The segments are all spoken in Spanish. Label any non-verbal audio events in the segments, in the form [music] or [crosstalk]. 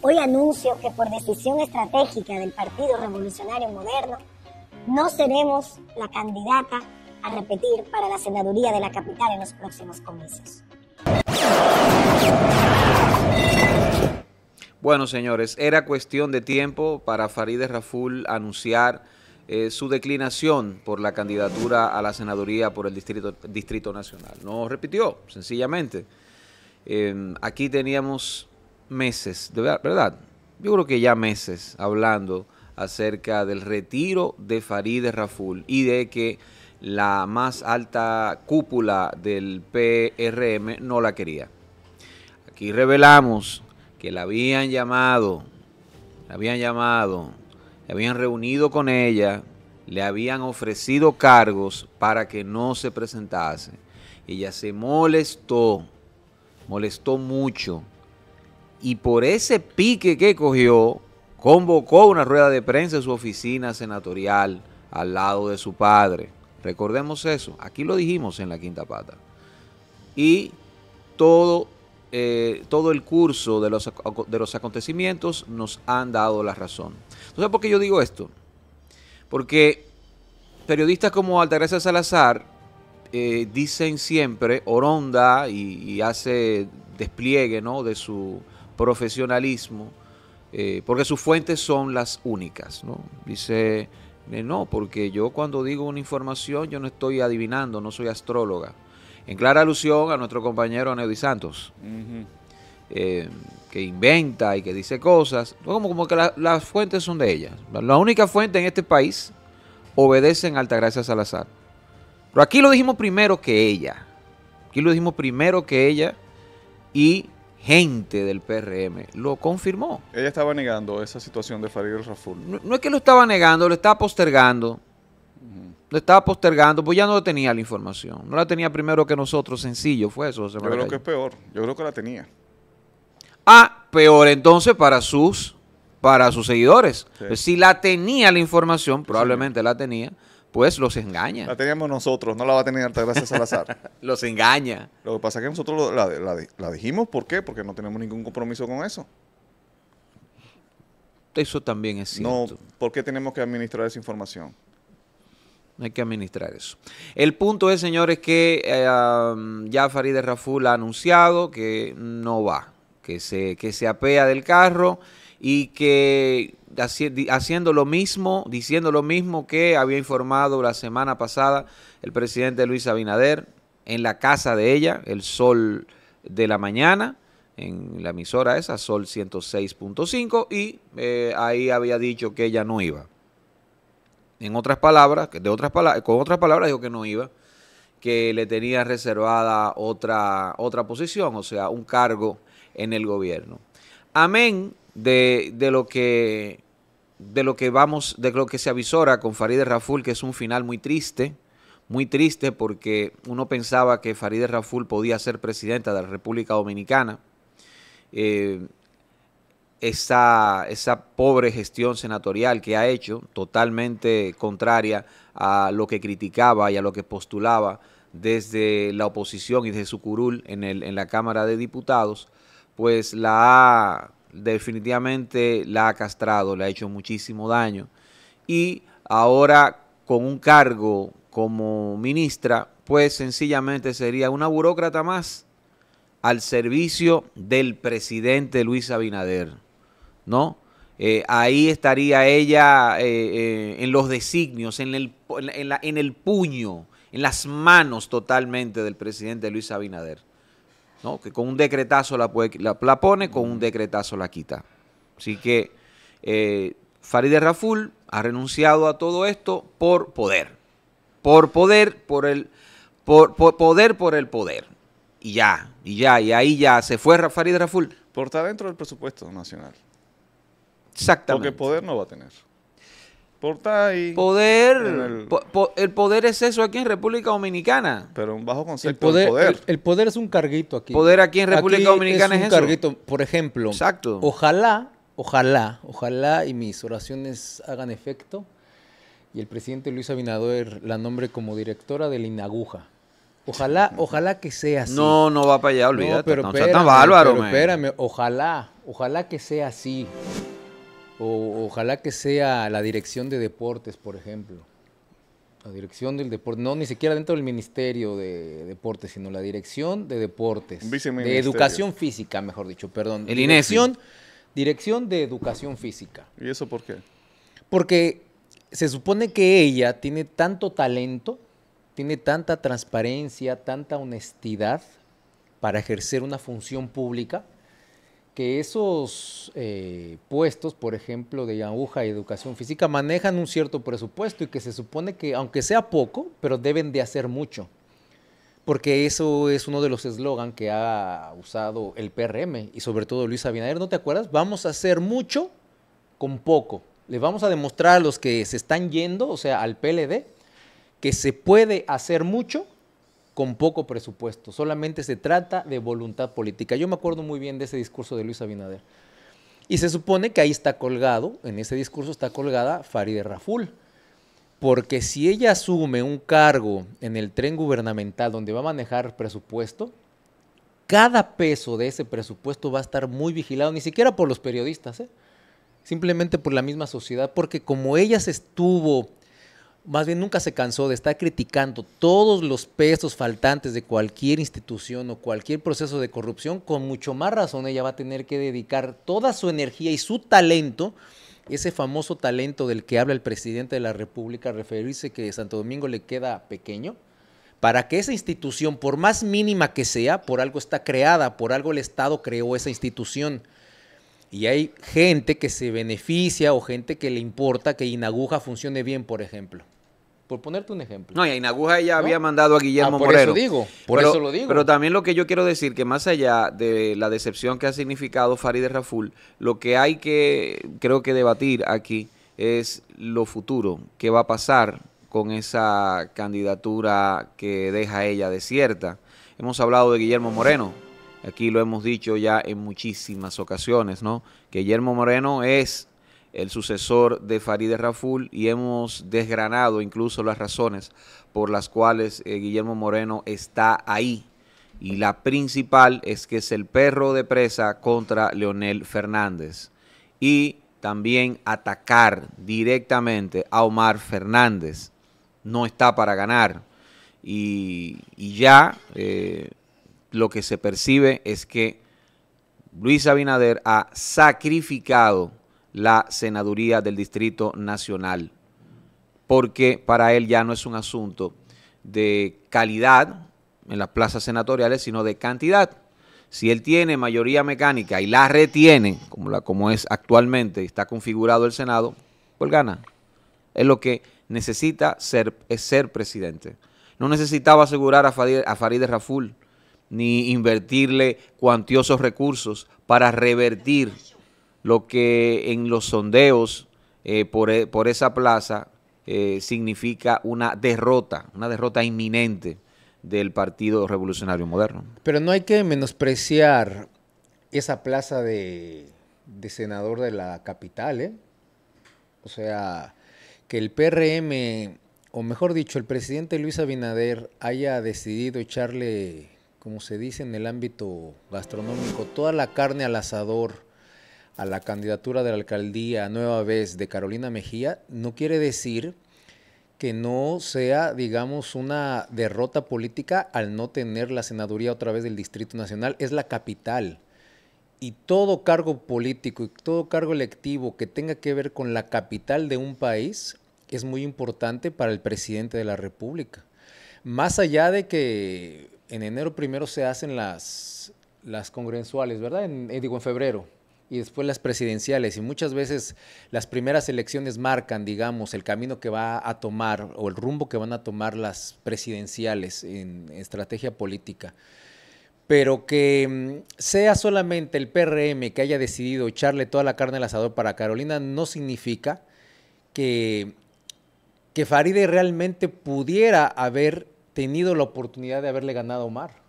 Hoy anuncio que por decisión estratégica del Partido Revolucionario Moderno, no seremos la candidata a repetir para la senaduría de la capital en los próximos comicios. Bueno, señores, era cuestión de tiempo para Farideh Raful anunciar eh, su declinación por la candidatura a la senaduría por el Distrito, Distrito Nacional. No repitió, sencillamente. Eh, aquí teníamos meses, verdad, yo creo que ya meses hablando acerca del retiro de Farideh Raful y de que la más alta cúpula del PRM no la quería. Aquí revelamos que la habían llamado, la habían llamado, la habían reunido con ella, le habían ofrecido cargos para que no se presentase. Ella se molestó, molestó mucho y por ese pique que cogió, convocó una rueda de prensa en su oficina senatorial al lado de su padre. Recordemos eso, aquí lo dijimos en la quinta pata. Y todo, eh, todo el curso de los, de los acontecimientos nos han dado la razón. Entonces, ¿por qué yo digo esto? Porque periodistas como Altagracia Salazar eh, dicen siempre, oronda y, y hace despliegue ¿no? de su profesionalismo, eh, porque sus fuentes son las únicas. Dice, eh, no, porque yo cuando digo una información, yo no estoy adivinando, no soy astróloga. En clara alusión a nuestro compañero Neody Santos, eh, que inventa y que dice cosas, como, como que las fuentes son de ella. La única fuente en este país obedecen a Altagracia Salazar. Pero aquí lo dijimos primero que ella. Aquí lo dijimos primero que ella y gente del PRM lo confirmó. Ella estaba negando esa situación de Farid Raful. No, es que lo estaba negando, lo estaba postergando. Lo estaba postergando, pues ya no tenía la información. No la tenía primero que nosotros, sencillo, fue eso. yo creo que es peor, yo creo que la tenía. Ah, peor entonces para sus, para sus seguidores. Si la tenía la información, probablemente la tenía, pues los engaña. La teníamos nosotros, no la va a tener Altagracia Salazar. [laughs] los engaña. Lo que pasa es que nosotros la, dijimos, ¿por qué? Porque no tenemos ningún compromiso con eso. Eso también es cierto. No, ¿por qué tenemos que administrar esa información? Hay que administrar eso. El punto es, señores, que eh, ya um, Farideh Raful ha anunciado que no va, que se, que se apea del carro y que haciendo lo mismo, diciendo lo mismo que había informado la semana pasada el presidente Luis Abinader en la casa de ella, el sol de la mañana, en la emisora esa, sol 106.5, y eh, ahí había dicho que ella no iba. En otras palabras, de otras palabras, con otras palabras dijo que no iba, que le tenía reservada otra, otra posición, o sea, un cargo en el gobierno. Amén de, lo que de lo que vamos, de lo que se avisora con Farideh Raful, que es un final muy triste, muy triste porque uno pensaba que Farideh Raful podía ser presidenta de la República Dominicana. Eh, esa, pobre gestión senatorial que ha hecho, totalmente contraria a lo que criticaba y a lo que postulaba desde la oposición y desde su curul en, el, en la Cámara de Diputados, pues la ha definitivamente la ha castrado, le ha hecho muchísimo daño. Y ahora con un cargo como ministra, pues sencillamente sería una burócrata más al servicio del presidente Luis Abinader, ¿no? Eh, ahí estaría ella eh, eh, en los designios, en el, en el puño, en las manos totalmente del presidente Luis Abinader que con un decretazo la, la, pone, con un decretazo la quita. Así que eh, Farideh Raful ha renunciado a todo esto por poder. Por poder, por el por, poder, por el poder. Y ya, y ya, y ahí ya se fue Farideh Raful. Por estar dentro del presupuesto nacional. Exactamente. Porque poder no va a tener. Poder. El, poder es eso aquí en República Dominicana. Pero un bajo concepto el poder, de poder. El, poder es un carguito aquí. Poder aquí en República Dominicana es, un carguito. Por ejemplo. Exacto. Ojalá, ojalá, ojalá y mis oraciones hagan efecto y el presidente Luis Abinader la nombre como directora de la Inaguja. Ojalá, [laughs] ojalá que sea así. No, no va para allá, olvídate. No, pero tan bárbaro, espérame, ojalá, ojalá que sea así ojalá que sea la dirección de deportes, por ejemplo. La dirección del deporte, no ni siquiera dentro del Ministerio de Deportes, sino la dirección de deportes. De educación física, mejor dicho, perdón. El dirección, Dirección de educación física. ¿Y eso por qué? Porque se supone que ella tiene tanto talento, tiene tanta transparencia, tanta honestidad para ejercer una función pública que esos eh, puestos, por ejemplo, de aguja y educación física, manejan un cierto presupuesto y que se supone que, aunque sea poco, pero deben de hacer mucho. Porque eso es uno de los eslogans que ha usado el PRM y sobre todo Luis Abinader, ¿no te acuerdas? Vamos a hacer mucho con poco. Les vamos a demostrar a los que se están yendo, o sea, al PLD, que se puede hacer mucho con poco presupuesto. Solamente se trata de voluntad política. Yo me acuerdo muy bien de ese discurso de Luis Abinader. Y se supone que ahí está colgado, en ese discurso está colgada Faride Raful. Porque si ella asume un cargo en el tren gubernamental donde va a manejar presupuesto, cada peso de ese presupuesto va a estar muy vigilado, ni siquiera por los periodistas, ¿eh? simplemente por la misma sociedad, porque como ella se estuvo más bien nunca se cansó de estar criticando todos los pesos faltantes de cualquier institución o cualquier proceso de corrupción, con mucho más razón ella va a tener que dedicar toda su energía y su talento, ese famoso talento del que habla el presidente de la República, referirse que Santo Domingo le queda pequeño, para que esa institución, por más mínima que sea, por algo está creada, por algo el Estado creó esa institución. Y hay gente que se beneficia o gente que le importa que Inaguja funcione bien, por ejemplo. Por ponerte un ejemplo. No, y en Aguja ella había mandado a Guillermo ah, por Moreno. Eso digo, por eso lo digo. Pero también lo que yo quiero decir, que más allá de la decepción que ha significado Farideh Raful, lo que hay que, creo que debatir aquí es lo futuro, qué va a pasar con esa candidatura que deja ella desierta. Hemos hablado de Guillermo Moreno, aquí lo hemos dicho ya en muchísimas ocasiones, ¿no? Que Guillermo Moreno es el sucesor de Farideh Raful, y hemos desgranado incluso las razones por las cuales eh, Guillermo Moreno está ahí. Y la principal es que es el perro de presa contra Leonel Fernández. Y también atacar directamente a Omar Fernández. No está para ganar. Y, ya eh, lo que se percibe es que Luis Abinader ha sacrificado la senaduría del Distrito Nacional, porque para él ya no es un asunto de calidad en las plazas senatoriales, sino de cantidad. Si él tiene mayoría mecánica y la retiene, como, la, como es actualmente, está configurado el Senado, pues gana. Es lo que necesita ser, ser presidente. No necesitaba asegurar a, a Farideh Raful, ni invertirle cuantiosos recursos para revertir lo que en los sondeos eh, e, por, esa plaza eh, significa una derrota, una derrota inminente del Partido Revolucionario Moderno. Pero no hay que menospreciar esa plaza de, de senador de la capital, ¿eh? O sea, que el PRM, o mejor dicho, el presidente Luis Abinader haya decidido echarle, como se dice en el ámbito gastronómico, toda la carne al asador a la candidatura de la alcaldía nueva vez de Carolina Mejía, no quiere decir que no sea, digamos, una derrota política al no tener la senaduría otra vez del Distrito Nacional. Es la capital. Y todo cargo político y todo cargo electivo que tenga que ver con la capital de un país es muy importante para el presidente de la República. Más allá de que en enero primero se hacen las, las congresuales, ¿verdad? En, eh, digo, en febrero y después las presidenciales. Y muchas veces las primeras elecciones marcan, digamos, el camino que va a tomar o el rumbo que van a tomar las presidenciales en estrategia política. Pero que mm, sea solamente el PRM que haya decidido echarle toda la carne al asador para Carolina no significa que, que Faride realmente pudiera haber tenido la oportunidad de haberle ganado a Omar.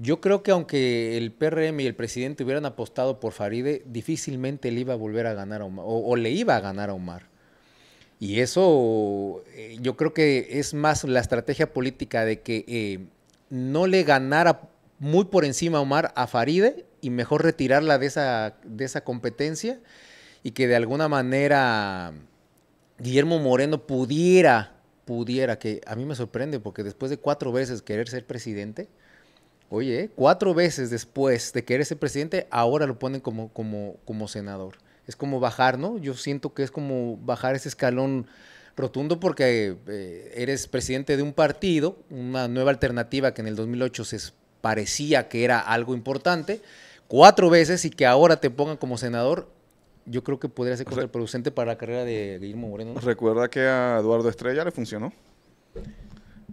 Yo creo que aunque el PRM y el presidente hubieran apostado por Faride, difícilmente le iba a volver a ganar Omar, o, le iba a ganar a Omar. Y eso eh, yo creo que es más la estrategia política de que eh, no le ganara muy por encima a Omar a Faride y mejor retirarla de esa, de esa competencia y que de alguna manera Guillermo Moreno pudiera, pudiera, que a mí me sorprende porque después de cuatro veces querer ser presidente, Oye, cuatro veces después de que eres el presidente, ahora lo ponen como, como, como senador. Es como bajar, ¿no? Yo siento que es como bajar ese escalón rotundo porque eh, eres presidente de un partido, una nueva alternativa que en el 2008 se parecía que era algo importante, cuatro veces y que ahora te pongan como senador, yo creo que podría ser contraproducente para la carrera de Guillermo Moreno. Recuerda que a Eduardo Estrella le funcionó.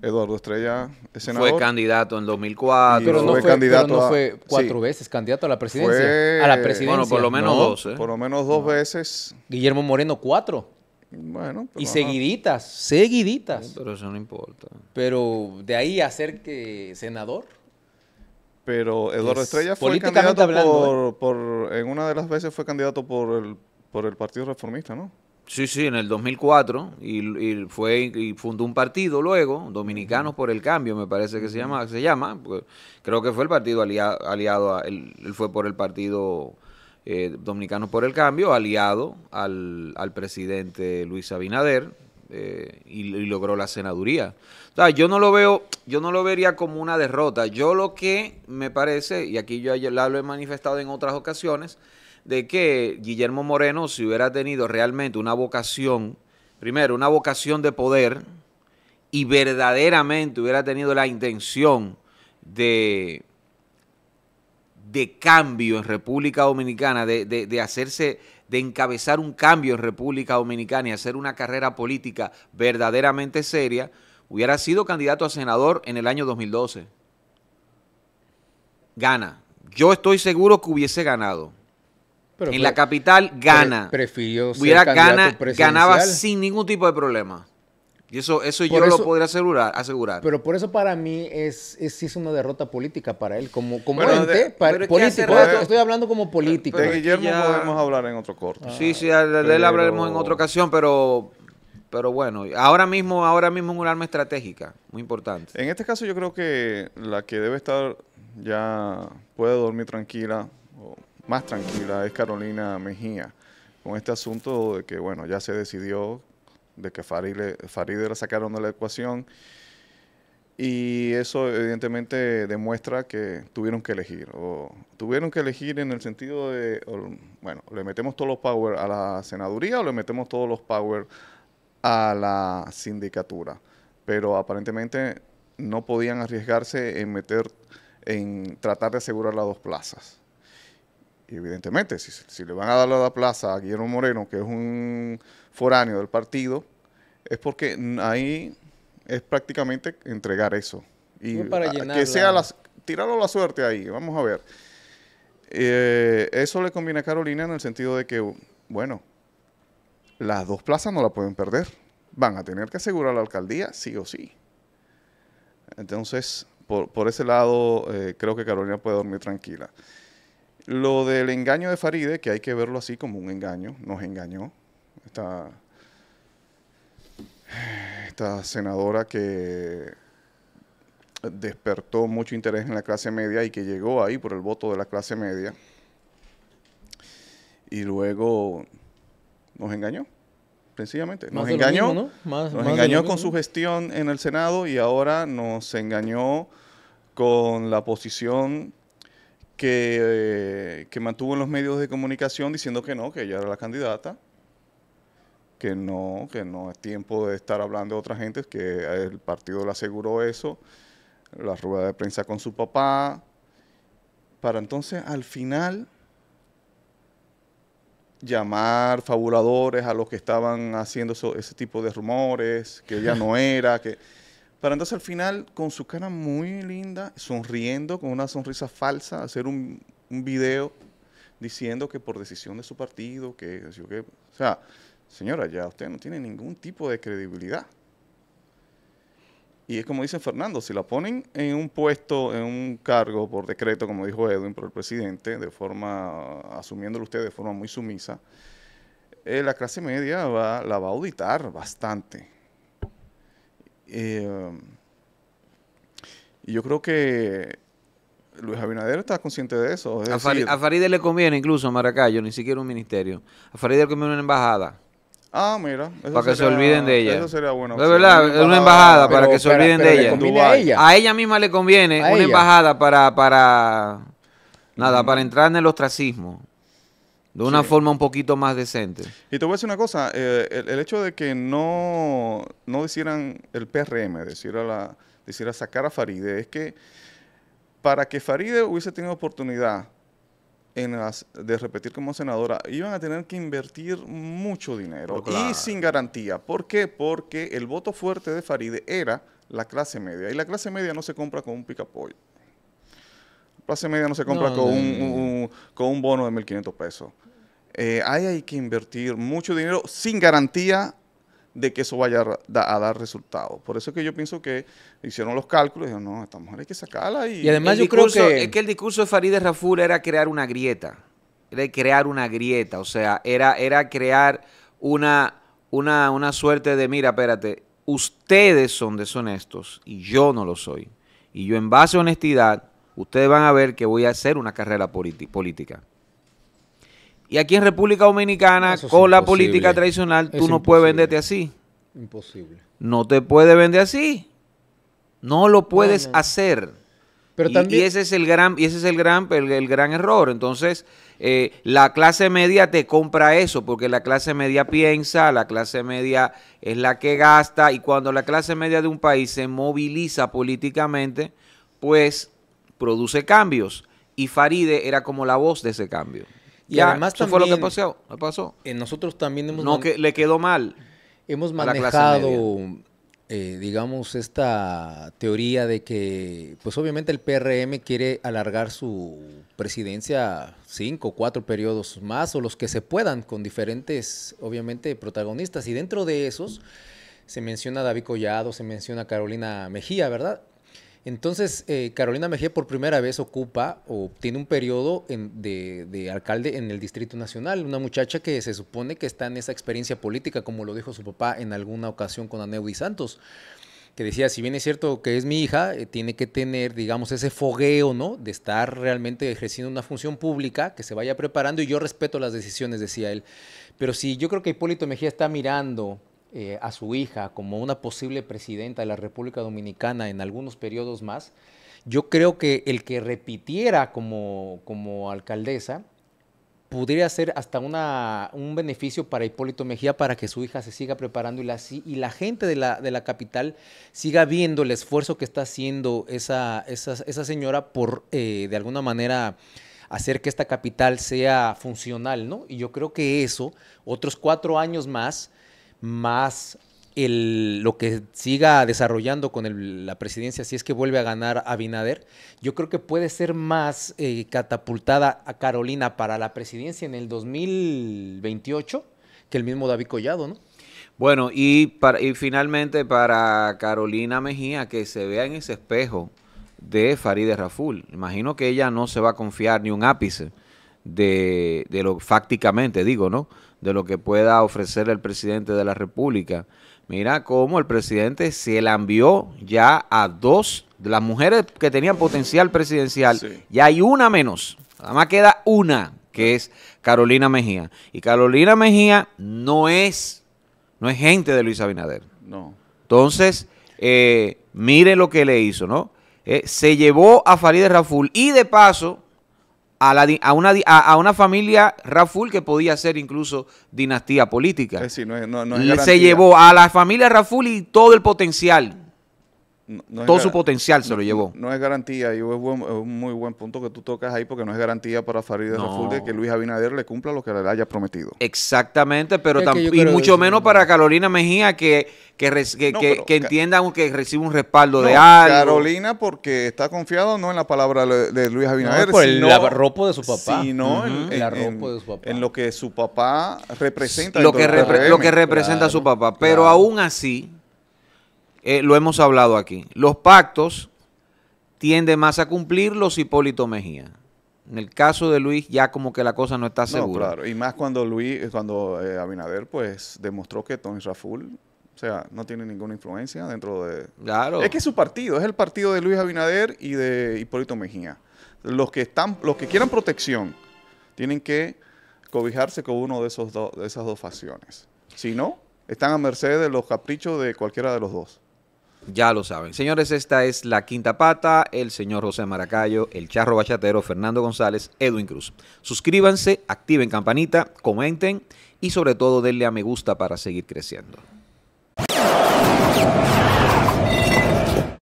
Eduardo Estrella senador. Fue candidato en 2004. no fue, candidato no fue cuatro veces candidato a la presidencia. a la presidencia. Bueno, por lo menos dos. ¿eh? Por lo menos dos veces. Guillermo Moreno, cuatro. Bueno. Pero y seguiditas, seguiditas. pero eso no importa. Pero de ahí a ser que senador. Pero Eduardo Estrella fue candidato por, ¿eh? por, en una de las veces fue candidato por el, por el Partido Reformista, ¿no? Sí, sí, en el 2004 y, fue y fundó un partido luego, Dominicanos por el Cambio, me parece que se llama, se llama, pues, creo que fue el partido aliado, a, él, fue por el partido eh, Dominicanos por el Cambio, aliado al, presidente Luis Abinader eh, y, logró la senaduría. O sea, yo no lo veo, yo no lo vería como una derrota. Yo lo que me parece y aquí yo ya lo he manifestado en otras ocasiones de que Guillermo Moreno, si hubiera tenido realmente una vocación, primero, una vocación de poder, y verdaderamente hubiera tenido la intención de, de cambio en República Dominicana, de, hacerse, de encabezar un cambio en República Dominicana y hacer una carrera política verdaderamente seria, hubiera sido candidato a senador en el año 2012. Gana. Yo estoy seguro que hubiese ganado en la capital gana. prefirió gana, ganaba sin ningún tipo de problema. Y eso, eso yo lo podría asegurar, Pero por eso para mí es, es una derrota política para él. Como, como estoy hablando como político. de Guillermo podemos hablar en otro corto. Ah, sí, sí, de él hablaremos en otra ocasión, pero pero bueno, ahora mismo, ahora mismo es un arma estratégica, muy importante. En este caso yo creo que la que debe estar ya puede dormir tranquila más tranquila es Carolina Mejía, con este asunto de que, bueno, ya se decidió de que Farideh Faride la sacaron de la ecuación y eso evidentemente demuestra que tuvieron que elegir, o tuvieron que elegir en el sentido de, bueno, le metemos todos los power a la senaduría o le metemos todos los power a la sindicatura, pero aparentemente no podían arriesgarse en meter, en tratar de asegurar las dos plazas. Y evidentemente, si, le van a dar la plaza a Guillermo Moreno, que es un foráneo del partido, es porque ahí es prácticamente entregar eso. Y que sea tirarlo la suerte ahí, vamos a ver. Eh, eso le conviene a Carolina en el sentido de que, bueno, las dos plazas no la pueden perder. Van a tener que asegurar la alcaldía, sí o sí. Entonces, por, por ese lado, eh, creo que Carolina puede dormir tranquila. Lo del engaño de Faride, que hay que verlo así como un engaño, nos engañó. Esta, esta senadora que despertó mucho interés en la clase media y que llegó ahí por el voto de la clase media. Y luego nos engañó, sencillamente. Nos engañó, nos engañó con su gestión en el Senado y ahora nos engañó con la posición eh, que, mantuvo en los medios de comunicación diciendo que no, que ella era la candidata, que no, que no es tiempo de estar hablando de otra gente, que el partido le aseguró eso, la rueda de prensa con su papá, para entonces al final llamar fabuladores a los que estaban haciendo ese tipo de rumores, que ella no [laughs] era, que parándose al final, con su cara muy linda, sonriendo, con una sonrisa falsa, hacer un, video diciendo que por decisión de su partido, que, O sea, señora, ya usted no tiene ningún tipo de credibilidad. Y es como dice Fernando, si la ponen en un puesto, en un cargo por decreto, como dijo Edwin, por el presidente, de forma, asumiéndolo usted de forma muy sumisa, eh, la clase media la va a auditar bastante. Em, y yo creo que Luis Abinader está consciente de eso. a, Farideh Faride le conviene incluso a Maracayo, ni siquiera un ministerio. A Faride le conviene una embajada. Ah, para que se olviden de ella. De verdad, una, embajada para que se olviden de ella. A ella. misma le conviene una embajada para, mm. Nada, para entrar en el ostracismo de una forma un poquito más decente. Y te voy a decir una cosa, eh, el, hecho de que no, no decidieran el PRM, decir a, la, sacar a Faride, es que para que Faride hubiese tenido oportunidad de repetir como senadora, iban a tener que invertir mucho dinero oh, y sin garantía. ¿Por qué? Porque el voto fuerte de Faride era la clase media y la clase media no se compra con un picapollo. La clase media no se compra con, un, con un bono de 1.500 pesos eh, hay que invertir mucho dinero sin garantía de que eso vaya a, dar resultados. Por eso es que yo pienso que hicieron los cálculos y dijeron, no, esta mujer hay que sacarla. Y, y además yo creo que... el discurso de Farideh Raful era crear una grieta. Era crear una grieta. O sea, era, era crear una, una, una suerte de, mira, espérate, ustedes son deshonestos y yo no lo soy. Y yo en base a honestidad, ustedes van a ver que voy a hacer una carrera política. Y aquí en República Dominicana, con la política tradicional, tú no puedes venderte así. Imposible. No te puedes vender así. No lo puedes hacer. Pero y, también... ese es el gran, y ese es el gran, gran error. Entonces, eh, la clase media te compra eso, porque la clase media piensa, la clase media es la que gasta, y cuando la clase media de un país se moviliza políticamente, pues produce cambios. Y Faride era como la voz de ese cambio. Y además también, fue lo que pasó. Eh, nosotros también hemos... No, que le quedó mal. Hemos manejado, eh, digamos, esta teoría de que, pues obviamente el PRM quiere alargar su presidencia cinco o cuatro periodos más, o los que se puedan, con diferentes, obviamente, protagonistas. Y dentro de esos se menciona David Collado, se menciona Carolina Mejía, ¿verdad? Entonces, eh, Carolina Mejía por primera vez ocupa o tiene un periodo de, alcalde en el Distrito Nacional, una muchacha que se supone que está en esa experiencia política, como lo dijo su papá en alguna ocasión con y Santos, que decía, si bien es cierto que es mi hija, eh, tiene que tener, digamos, ese fogueo, ¿no? De estar realmente ejerciendo una función pública, que se vaya preparando y yo respeto las decisiones, decía él. Pero si yo creo que Hipólito Mejía está mirando eh, a su hija como una posible presidenta de la República Dominicana en algunos periodos más, yo creo que el que repitiera como, alcaldesa podría ser hasta una, un beneficio para Hipólito Mejía para que su hija se siga preparando y la, y la gente de la, capital siga viendo el esfuerzo que está haciendo esa, señora por, eh, de alguna manera, hacer que esta capital sea funcional, ¿no? Y yo creo que eso, otros cuatro años más, más el, lo que siga desarrollando con la presidencia, si es que vuelve a ganar a yo creo que puede ser más eh, catapultada a Carolina para la presidencia en el 2028 que el mismo David Collado, ¿no? Bueno, y, para, y finalmente para Carolina Mejía, que se vea en ese espejo de Farideh Raful. Imagino que ella no se va a confiar ni un ápice de, de lo fácticamente, digo, ¿no? de lo que pueda ofrecer el presidente de la República. Mira cómo el presidente se la envió ya a dos de las mujeres que tenían potencial presidencial. y hay una menos. Nada más queda una, que es Carolina Mejía. Y Carolina Mejía no es, no es gente de Luis Abinader. No. Entonces, eh, mire lo que le hizo, ¿no? Eh, se llevó a Farideh Raful y de paso a, una, a, una familia Raful que podía ser incluso dinastía política. se llevó a la familia Raful y todo el potencial todo su potencial se lo llevó. No, es garantía, y es, un muy buen punto que tú tocas ahí, porque no es garantía para Farid de que Luis Abinader le cumpla lo que le haya prometido. Exactamente, pero y mucho menos para Carolina Mejía que, que, entienda que recibe un respaldo de algo. Carolina, porque está confiado no en la palabra de, Luis Abinader, por sino, de su papá. Sino en, la ropa de su papá. lo que su papá representa. Lo que, lo que representa su papá. Pero aún así, eh, lo hemos hablado aquí. Los pactos tiende más a cumplirlos Hipólito Mejía. En el caso de Luis ya como que la cosa no está segura. No, claro, y más cuando Luis, cuando eh, Abinader pues demostró que Tony Raful, o sea, no tiene ninguna influencia dentro de... Claro. Es que su partido, es el partido de Luis Abinader y de Hipólito Mejía. Los que, están, los que quieran protección tienen que cobijarse con uno de, esos de esas dos facciones. Si no, están a merced de los caprichos de cualquiera de los dos. Ya lo saben. Señores, esta es la quinta pata. El señor José Maracayo, el charro bachatero, Fernando González, Edwin Cruz. Suscríbanse, activen campanita, comenten y sobre todo denle a me gusta para seguir creciendo.